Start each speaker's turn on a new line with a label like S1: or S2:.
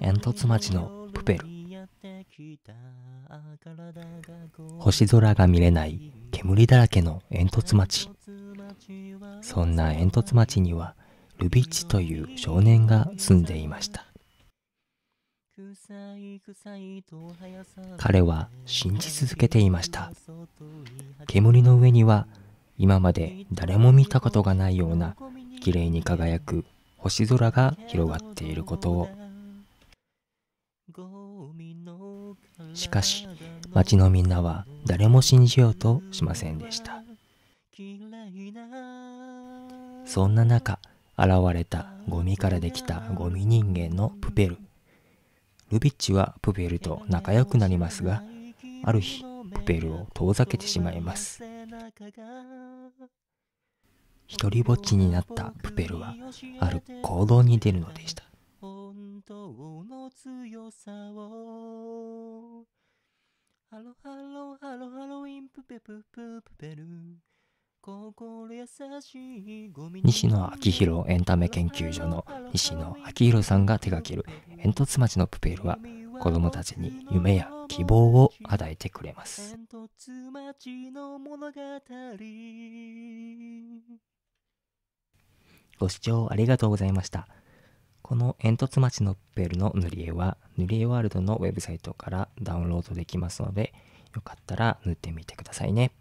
S1: 煙突町のプペル星空が見れない煙だらけの煙突町そんな煙突町にはルビッチという少年が住んでいました
S2: 彼は信じ
S1: 続けていました煙の上には今まで誰も見たことがないような綺麗に輝く星空が広がっていることをしかし町のみんなは誰も信じようとしませんでしたそんな中現れたゴミからできたゴミ人間のプペルルビッチはプペルと仲良くなりますがある日プペルを遠ざけてしまいます一りぼっちになったプペルはある行動に出るのでした
S2: さをハロハロハロハロインプペプププペル
S1: 心優しいゴミ西野昭弘エンタメ研究所の西野昭弘さんが手掛ける煙突町のプペルは子供たちに夢や希望を与えてくれます煙突町の物語ご視聴ありがとうございました。この煙突町のベルの塗り絵は塗り絵ワールドのウェブサイトからダウンロードできますのでよかったら塗ってみてくださいね。